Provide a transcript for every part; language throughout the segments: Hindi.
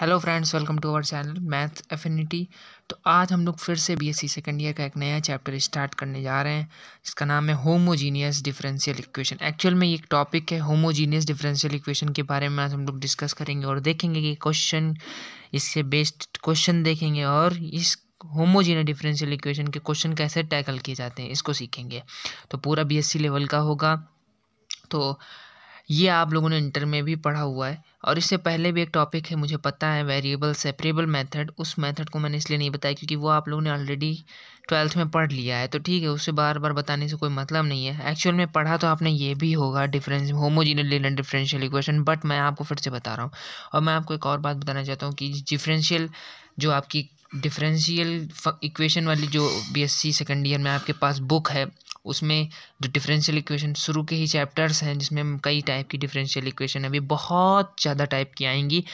hello friends welcome to our channel math affinity तो आज हम लोग फिर से बीएससी सेकेंड ईयर का एक नया चैप्टर स्टार्ट करने जा रहे हैं जिसका नाम है होमोजीनियस डिफरेंशियल इक्वेशन एक्चुअल में ये एक टॉपिक है होमोजीनियस डिफरेंशियल इक्वेशन के बारे में आज हम लोग डिस्कस करेंगे और देखेंगे कि क्वेश्चन इससे बेस्ड क्वेश्चन देखेंगे और इस होमोजीनियस डिफरेंशियल इक्वेशन के क्वेश्चन कैसे टैकल किए जाते हैं इसको सीखेंगे तो पूरा बी लेवल का होगा तो ये आप लोगों ने इंटर में भी पढ़ा हुआ है और इससे पहले भी एक टॉपिक है मुझे पता है वेरिएबल सेपरेबल मेथड उस मेथड को मैंने इसलिए नहीं बताया क्योंकि वो आप लोगों ने ऑलरेडी ट्वेल्थ में पढ़ लिया है तो ठीक है उसे बार बार बताने से कोई मतलब नहीं है एक्चुअल में पढ़ा तो आपने ये भी होगा difference homogeneous differential equation but मैं आपको फिर से बता रहा हूँ और मैं आपको एक और बात बताना चाहता हूँ कि डिफरेंशियल जो आपकी डिफरेंशियल इक्वेशन वाली जो बीएससी सेकेंड ईयर में आपके पास बुक है उसमें जो डिफरेंशियल इक्वेशन शुरू के ही चैप्टर्स हैं जिसमें कई टाइप की डिफरेंशियल इक्वेशन अभी बहुत ज़्यादा टाइप की आएंगी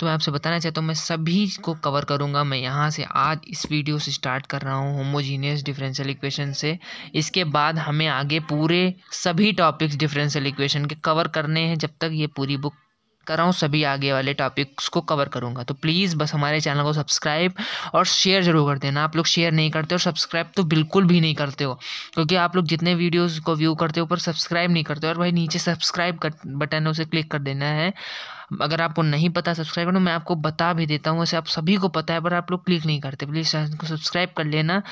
तो मैं आपसे बताना चाहता हूँ मैं सभी को कवर करूँगा मैं यहाँ से आज इस वीडियो से स्टार्ट कर रहा हूँ होमोजीनियस डिफरेंशियल इक्वेशन से इसके बाद हमें आगे पूरे सभी टॉपिक्स डिफरेंशियल इक्वेशन के कवर करने हैं जब तक ये पूरी बुक कर रहा हूँ सभी आगे वाले टॉपिक्स को कवर करूँगा तो प्लीज़ बस हमारे चैनल को सब्सक्राइब और शेयर ज़रूर कर देना आप लोग शेयर नहीं करते और सब्सक्राइब तो बिल्कुल भी नहीं करते हो क्योंकि आप लोग जितने वीडियोज़ को व्यू करते हो पर सब्सक्राइब नहीं करते हो और भाई नीचे सब्सक्राइब कर बटन है उसे क्लिक कर देना है अगर आपको नहीं पता सब्सक्राइब करना मैं आपको बता भी देता हूँ वैसे आप सभी को पता है पर आप लोग क्लिक नहीं करते प्लीज़ चैनल को सब्सक्राइब कर लेना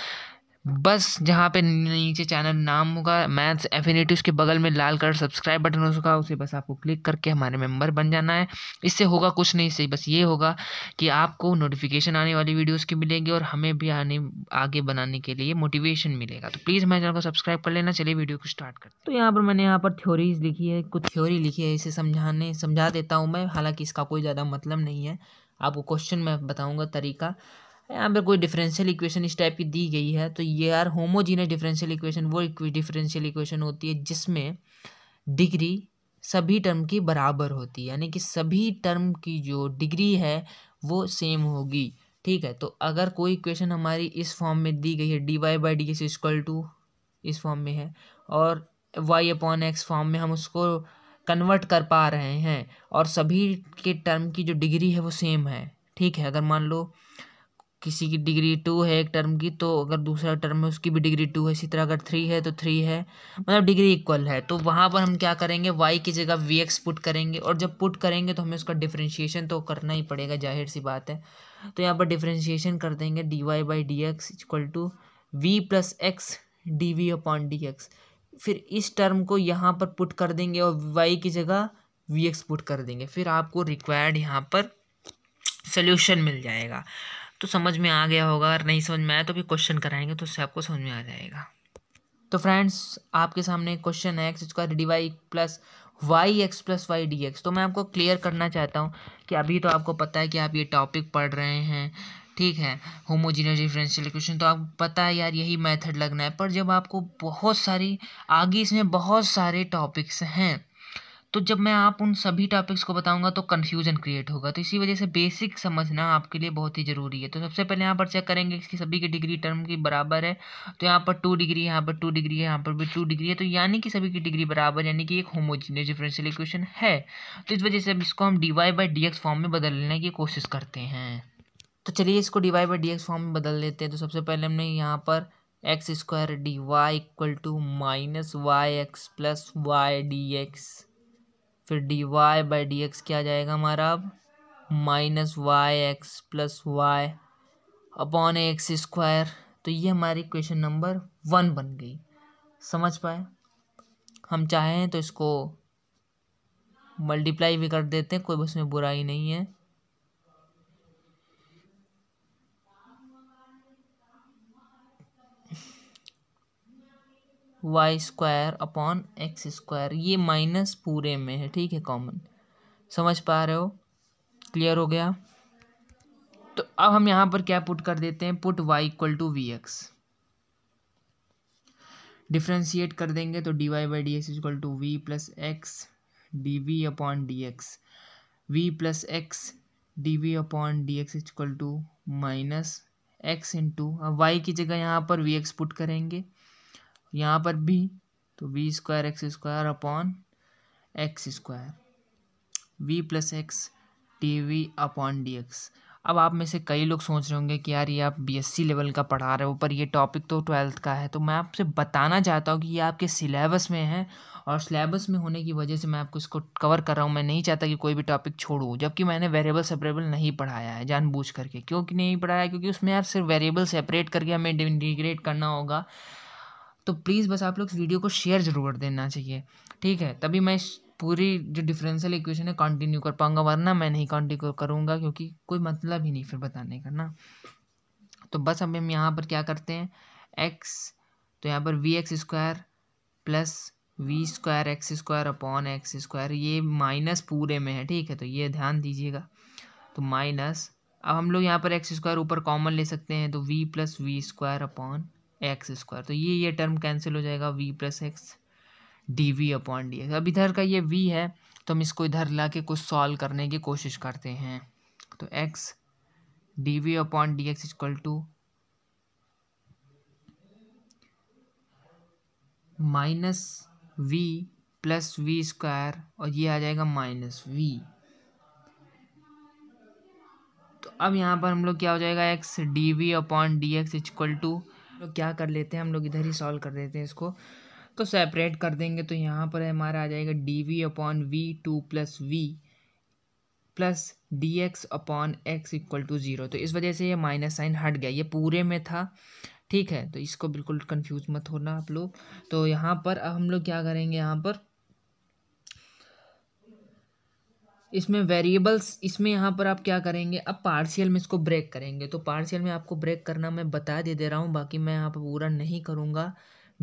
बस जहाँ पे नीचे चैनल नाम होगा मैथ्स एफिनिटी उसके बगल में लाल कलर सब्सक्राइब बटन होगा उसे बस आपको क्लिक करके हमारे मेंबर बन जाना है इससे होगा कुछ नहीं सही बस ये होगा कि आपको नोटिफिकेशन आने वाली वीडियोस की मिलेंगी और हमें भी आने आगे बनाने के लिए मोटिवेशन मिलेगा तो प्लीज़ हमारे चैनल को सब्सक्राइब कर लेना चलिए वीडियो को स्टार्ट कर तो यहाँ पर मैंने यहाँ पर थ्योरीज लिखी है कुछ थ्योरी लिखी है इसे समझाने समझा देता हूँ मैं हालाँकि इसका कोई ज़्यादा मतलब नहीं है आपको क्वेश्चन में बताऊँगा तरीका यहाँ पर कोई डिफरेंशियल इक्वेशन इस टाइप की दी गई है तो ये यार होमोजीनियस डिफरेंशियल इक्वेशन वो डिफरेंशियल इक्वेशन होती है जिसमें डिग्री सभी टर्म की बराबर होती है यानी कि सभी टर्म की जो डिग्री है वो सेम होगी ठीक है तो अगर कोई इक्वेशन हमारी इस फॉर्म में दी गई है d y by d s equal to इस फॉर्म में है और वाई अपॉन एक्स फॉर्म में हम उसको कन्वर्ट कर पा रहे हैं और सभी के टर्म की जो डिग्री है वो सेम है ठीक है अगर मान लो किसी की डिग्री टू है एक टर्म की तो अगर दूसरा टर्म है उसकी भी डिग्री टू है इसी तरह अगर थ्री है तो थ्री है मतलब डिग्री इक्वल है तो वहाँ पर हम क्या करेंगे वाई की जगह वी एक्स पुट करेंगे और जब पुट करेंगे तो हमें उसका डिफ्रेंशिएशन तो करना ही पड़ेगा जाहिर सी बात है तो यहाँ पर डिफ्रेंशिएशन कर देंगे d y by d x equal to v plus x d v upon d x फिर इस टर्म को यहाँ पर पुट कर देंगे और वाई की जगह वी एक्स पुट कर देंगे फिर आपको रिक्वायर्ड यहाँ पर सोल्यूशन मिल जाएगा तो समझ में आ गया होगा अगर नहीं समझ में आया तो भी क्वेश्चन कराएंगे तो उससे आपको समझ में आ जाएगा तो फ्रेंड्स आपके सामने क्वेश्चन है x square d y plus y x plus y d x तो मैं आपको क्लियर करना चाहता हूँ कि अभी तो आपको पता है कि आप ये टॉपिक पढ़ रहे हैं ठीक है होमोजीनियस डिफरेंशियल इक्वेशन तो आपको पता है यार यही मेथड लगना है पर जब आपको बहुत सारी आगे इसमें बहुत सारे टॉपिक्स हैं तो जब मैं आप उन सभी टॉपिक्स को बताऊंगा तो कन्फ्यूजन क्रिएट होगा तो इसी वजह से बेसिक समझना आपके लिए बहुत ही ज़रूरी है तो सबसे पहले यहाँ पर चेक करेंगे इसकी सभी की डिग्री टर्म की बराबर है तो यहाँ पर टू डिग्री यहाँ पर टू डिग्री है यहाँ पर भी टू डिग्री है तो यानी कि सभी की डिग्री बराबर यानी कि एक होमोजीनियस डिफरेंशियल इक्वेशन है तो इस वजह से अब इसको हम d y by d x form में बदलने की कोशिश करते हैं तो चलिए इसको d y by d x form में बदल लेते हैं तो सबसे पहले हमने यहाँ पर x square d y equal to minus y x plus y d x फिर d y by d x क्या जाएगा हमारा अब minus y x plus y upon x square तो ये हमारी क्वेश्चन नंबर वन बन गई समझ पाए हम चाहें तो इसको मल्टीप्लाई भी कर देते हैं कोई उसमें बुराई नहीं है y square upon x square ये माइनस पूरे में है ठीक है कॉमन समझ पा रहे हो क्लियर हो गया तो अब हम यहाँ पर क्या पुट कर देते हैं put y equal to v x differentiate कर देंगे तो d y by d x equal to v plus x d v upon d x v plus x d v upon d x equal to minus x into अब वाई की जगह यहाँ पर वी एक्स पुट करेंगे यहाँ पर भी तो v square x square upon x square v plus x t v upon d x अब आप में से कई लोग सोच रहे होंगे कि यार ये आप बीएससी लेवल का पढ़ा रहे हो पर ये टॉपिक तो ट्वेल्थ का है तो मैं आपसे बताना चाहता हूँ कि ये आपके सिलेबस में है और सिलेबस में होने की वजह से मैं आपको इसको कवर कर रहा हूँ मैं नहीं चाहता कि कोई भी टॉपिक छोड़ूँ जबकि मैंने वेरिएबल सेपरेबल नहीं पढ़ाया है जानबूझ करके क्योंकि नहीं पढ़ाया क्योंकि उसमें यार सिर्फ वेरिएबल सेपरेट करके हमें इंटीग्रेट करना होगा तो प्लीज़ बस आप लोग वीडियो को शेयर ज़रूर कर देना चाहिए ठीक है तभी मैं पूरी जो डिफरेंशियल इक्वेशन है कंटिन्यू कर पाऊंगा वरना मैं नहीं कंटिन्यू करूँगा क्योंकि कोई मतलब ही नहीं फिर बताने का ना तो बस अब हम यहाँ पर क्या करते हैं एक्स तो यहाँ पर v x square plus v square x square upon x square ये माइनस पूरे में है ठीक है तो ये ध्यान दीजिएगा तो माइनस अब हम लोग यहाँ पर एक्स स्क्वायर ऊपर कॉमन ले सकते हैं तो v plus v square upon x square तो ये ये टर्म कैंसिल हो जाएगा v plus x d v upon d x अब इधर का ये वी है तो हम इसको इधर ला के कुछ सॉल्व करने की कोशिश करते हैं तो x d v upon d x equal to minus v plus v square और ये आ जाएगा माइनस वी तो अब यहाँ पर हम लोग क्या हो जाएगा x d v upon d x equal to लोग क्या कर लेते हैं हम लोग इधर ही सॉल्व कर देते हैं इसको तो सेपरेट कर देंगे तो यहाँ पर हमारा आ जाएगा d v upon v two plus v plus d x upon x equal to zero तो इस वजह से ये माइनस साइन हट गया ये पूरे में था ठीक है तो इसको बिल्कुल कंफ्यूज मत होना आप लोग तो यहाँ पर अब हम लोग क्या करेंगे यहाँ पर इसमें वेरिएबल्स इसमें यहाँ पर आप क्या करेंगे अब पार्शियल में इसको ब्रेक करेंगे तो पार्शियल में आपको ब्रेक करना मैं बता दे दे रहा हूँ बाकी मैं यहाँ पर पूरा नहीं करूँगा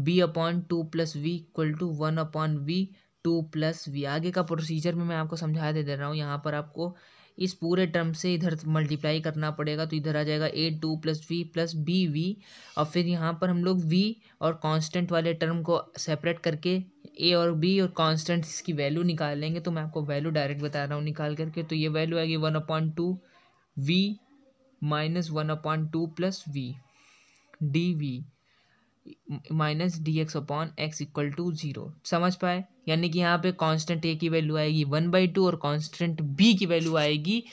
b upon two plus v equal to one upon v two plus v आगे का प्रोसीजर भी मैं आपको समझा दे दे रहा हूँ यहाँ पर आपको इस पूरे टर्म से इधर मल्टीप्लाई करना पड़ेगा तो इधर आ जाएगा a two plus v plus b v और फिर यहाँ पर हम लोग वी और कांस्टेंट वाले टर्म को सेपरेट करके ए और बी और कांस्टेंट इसकी वैल्यू निकाल लेंगे तो मैं आपको वैल्यू डायरेक्ट बता रहा हूँ निकाल करके तो ये वैल्यू आएगी one upon two v minus one upon two plus v d v minus d x upon x equal to zero समझ पाए यानी कि यहाँ पे कांस्टेंट ए की वैल्यू आएगी वन बाई टू और कांस्टेंट बी की वैल्यू आएगी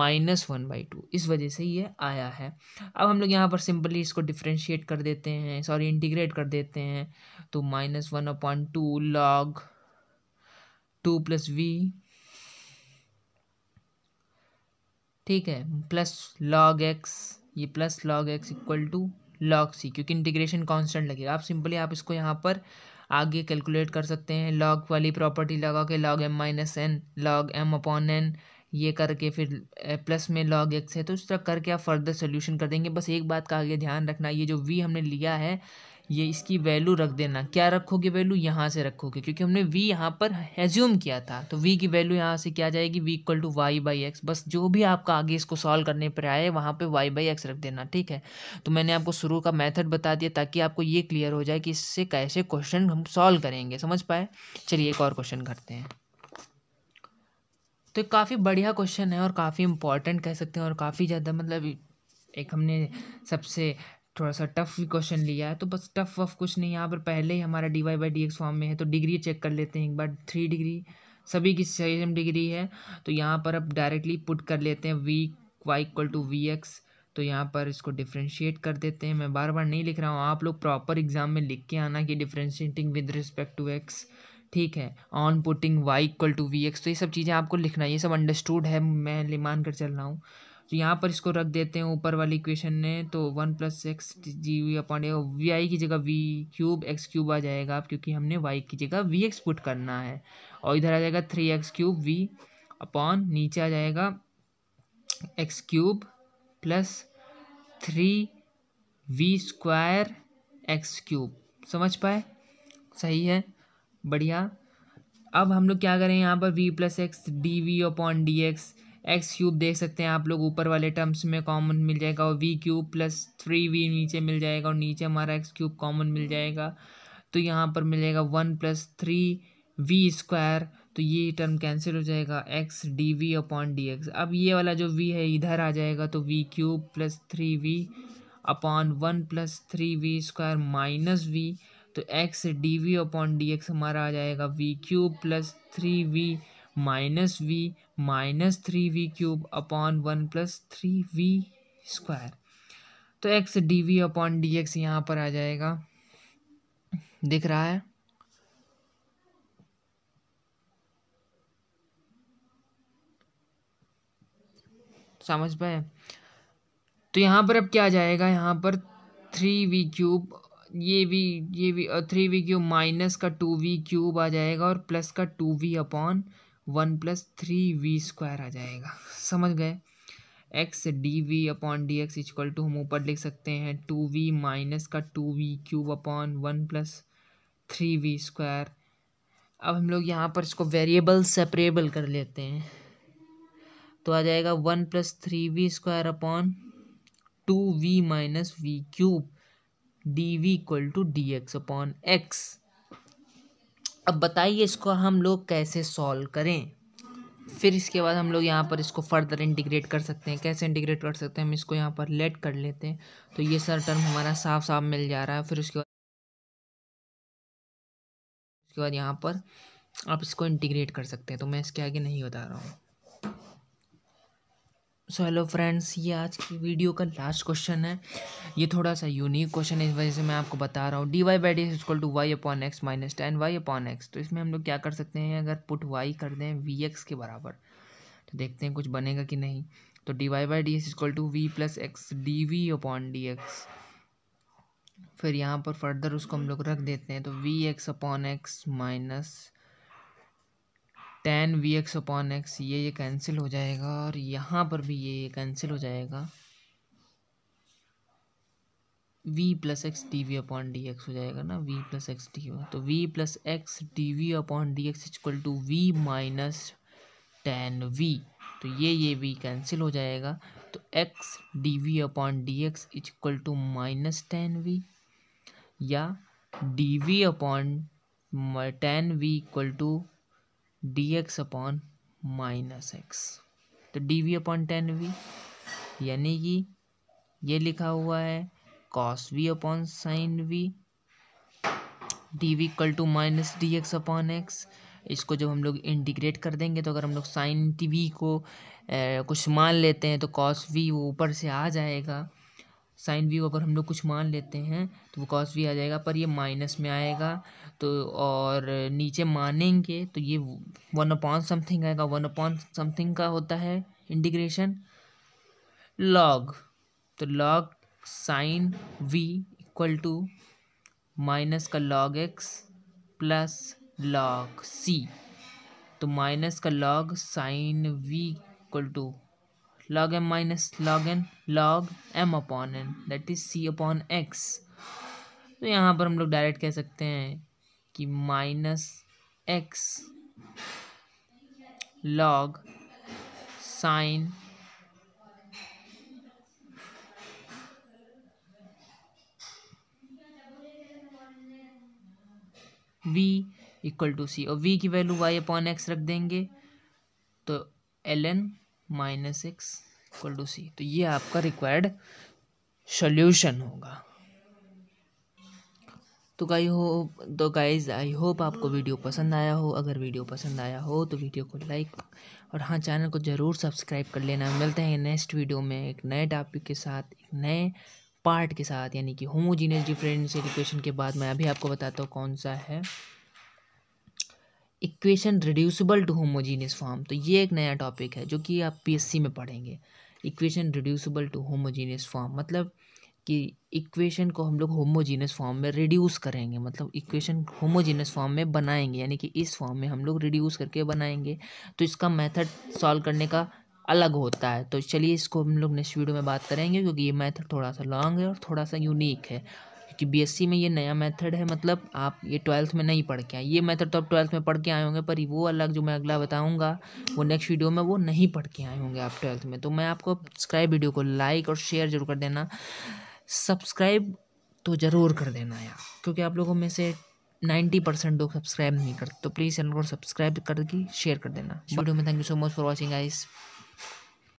माइनस वन बाई टू इस वजह से ये आया है अब हम लोग यहाँ पर सिंपली इसको डिफ्रेंशिएट कर देते हैं सॉरी इंटीग्रेट कर देते हैं तो minus one upon two log two plus v ठीक है प्लस लॉग एक्स ये plus log x equal to log c क्योंकि इंटीग्रेशन कांस्टेंट लगेगा आप सिंपली आप इसको यहाँ पर आगे कैलकुलेट कर सकते हैं लॉग वाली प्रॉपर्टी लगा के log m minus n log m upon n ये करके फिर प्लस में लॉग एक्स है तो इस तरह करके आप फर्दर सोल्यूशन कर देंगे बस एक बात का आगे ध्यान रखना ये जो वी हमने लिया है ये इसकी वैल्यू रख देना क्या रखोगे वैल्यू यहाँ से रखोगे क्योंकि हमने v यहाँ पर एज्यूम किया था तो v की वैल्यू यहाँ से क्या जाएगी v equal to y by x बस जो भी आपका आगे इसको सॉल्व करने पर आए वहाँ पर वाई बाई एक्स रख देना ठीक है तो मैंने आपको शुरू का मैथड बता दिया ताकि आपको ये क्लियर हो जाए कि इससे कैसे क्वेश्चन हम सॉल्व करेंगे समझ पाए चलिए एक और क्वेश्चन करते हैं तो काफ़ी बढ़िया क्वेश्चन है और काफ़ी इंपॉर्टेंट कह सकते हैं और काफ़ी ज़्यादा मतलब एक हमने सबसे थोड़ा सा टफ भी क्वेश्चन लिया है तो बस टफ वफ कुछ नहीं यहाँ पर पहले ही हमारा d y by d x form में है तो डिग्री चेक कर लेते हैं एक बार थ्री डिग्री सभी की सेम डिग्री है तो यहाँ पर अब डायरेक्टली पुट कर लेते हैं v y equal to v x तो यहाँ पर इसको डिफ्रेंशिएट कर देते हैं मैं बार बार नहीं लिख रहा हूँ आप लोग प्रॉपर एग्जाम में लिख के आना कि differentiating with respect to x ठीक है on putting y equal to v x तो ये सब चीज़ें आपको लिखना है ये सब अंडरस्टूड है मैं मान कर चल रहा हूँ तो यहाँ पर इसको रख देते हैं ऊपर वाली इक्वेशन ने तो one plus x g v upon a v i की जगह वी क्यूब एक्स क्यूब आ जाएगा अब क्योंकि हमने वाई की जगह वी एक्स पुट करना है और इधर आ जाएगा three x cube v upon नीचे आ जाएगा x cube plus three v square x cube समझ पाए सही है बढ़िया अब हम लोग क्या करें यहाँ पर v plus x d v upon d x x cube देख सकते हैं आप लोग ऊपर वाले टर्म्स में कॉमन मिल जाएगा और v cube plus three v नीचे मिल जाएगा और नीचे हमारा एक्स क्यूब कॉमन मिल जाएगा तो यहाँ पर मिलेगा one plus three v square तो ये टर्म कैंसिल हो जाएगा x d v upon d x अब ये वाला जो वी है इधर आ जाएगा तो v cube plus three v upon one plus three v square minus v तो x d v upon d x हमारा आ जाएगा v cube plus three v minus v minus three v cube upon one plus three v square तो x d v upon d x यहाँ पर आ जाएगा दिख रहा है समझ पाए तो यहाँ पर अब क्या आ जाएगा यहाँ पर थ्री वी क्यूब ये वी ये भी थ्री वी क्यूब माइनस का टू वी क्यूब आ जाएगा और प्लस का two v upon one plus three v square आ जाएगा समझ गए x d v upon d x equal to हम ऊपर लिख सकते हैं टू वी माइनस का two v cube upon one plus three v square अब हम लोग यहाँ पर इसको वेरिएबल सेपरेबल कर लेते हैं तो आ जाएगा one plus three v square upon two v minus v cube d v equal to d x upon x अब बताइए इसको हम लोग कैसे सॉल्व करें फिर इसके बाद हम लोग यहाँ पर इसको फर्दर इंटीग्रेट कर सकते हैं कैसे इंटीग्रेट कर सकते हैं हम इसको यहाँ पर लेट कर लेते हैं तो ये सर टर्म हमारा साफ साफ मिल जा रहा है फिर उसके बाद उसके बाद यहाँ पर आप इसको इंटीग्रेट कर सकते हैं तो मैं इसके आगे नहीं बता रहा हूँ सो हेलो फ्रेंड्स ये आज की वीडियो का लास्ट क्वेश्चन है ये थोड़ा सा यूनिक क्वेश्चन है इस वजह से मैं आपको बता रहा हूँ d y by d equal to y upon x minus ten y upon x तो इसमें हम लोग क्या कर सकते हैं अगर पुट वाई कर दें वी एक्स के बराबर तो देखते हैं कुछ बनेगा कि नहीं तो d y by d equal to v plus x d v upon d x फिर यहाँ पर फर्दर उसको हम लोग रख देते हैं तो v x upon x minus ten v x upon x ये ये कैंसिल हो जाएगा और यहाँ पर भी ये ये कैंसिल हो जाएगा v plus x d v upon d x हो जाएगा ना v प्लस एक्स डी तो v plus x d v upon d x equal to v minus ten v तो ये ये भी कैंसिल हो जाएगा तो x d v upon d x equal to minus ten v या d v upon ten v equal to d x upon minus x तो d v upon ten we यानी कि ये लिखा हुआ है cos v upon sine v d v equal to minus d x upon x इसको जब हम लोग इंटीग्रेट कर देंगे तो अगर हम लोग साइन टी वी को ए, कुछ मान लेते हैं तो कॉस वी वो ऊपर से आ जाएगा साइन वी अगर हम लोग कुछ मान लेते हैं तो वो कॉस वी आ जाएगा पर ये माइनस में आएगा तो और नीचे मानेंगे तो ये वन अपॉन समथिंग आएगा वन अपॉन समथिंग का होता है इंटीग्रेशन लॉग तो log sine v equal to minus का log x plus log c तो माइनस का log sine v equal to log m minus log n log m upon n that is c upon x तो यहाँ पर हम लोग डायरेक्ट कह सकते हैं कि minus x log sine v equal to c और वी की वैल्यू वाई अपॉन एक्स रख देंगे तो l n minus x equal to c तो ये आपका रिक्वायर्ड सोल्यूशन होगा तो गाई हो तो गाइज आई होप आपको वीडियो पसंद आया हो अगर वीडियो पसंद आया हो तो वीडियो को लाइक और हाँ चैनल को ज़रूर सब्सक्राइब कर लेना मिलते हैं नेक्स्ट वीडियो में एक नए टॉपिक के साथ एक नए पार्ट के साथ यानी कि होमोजीनियस डिफरेंशियल इक्वेशन के बाद मैं अभी आपको बताता हूँ कौन सा है equation reducible to homogeneous form तो ये एक नया टॉपिक है जो कि आप पीएससी में पढ़ेंगे equation reducible to homogeneous form मतलब कि इक्वेशन को हम लोग होमोजीनियस फॉर्म में रिड्यूस करेंगे मतलब इक्वेशन होमोजीनियस फॉर्म में बनाएंगे यानी कि इस फॉर्म में हम लोग रिड्यूस करके बनाएंगे तो इसका मैथड सॉल्व करने का अलग होता है तो चलिए इसको हम लोग नेक्स्ट वीडियो में बात करेंगे क्योंकि ये मैथड थोड़ा सा लॉन्ग है और थोड़ा सा यूनिक है क्योंकि बीएससी में ये नया मेथड है मतलब आप ये ट्वेल्थ में नहीं पढ़ के आए ये मेथड तो आप ट्वेल्थ में पढ़ के आए होंगे पर वो अलग जो मैं अगला बताऊँगा वो नेक्स्ट वीडियो में वो नहीं पढ़ के आए होंगे आप ट्वेल्थ में तो मैं आपको सब्सक्राइब वीडियो को लाइक और शेयर जरूर कर देना सब्सक्राइब तो ज़रूर कर देना यार क्योंकि आप लोगों में से नाइन्टी परसेंट लोग सब्सक्राइब नहीं करते तो प्लीज़ चैनल को सब्सक्राइब करके शेयर कर देना वीडियो में thank you so much for watching ice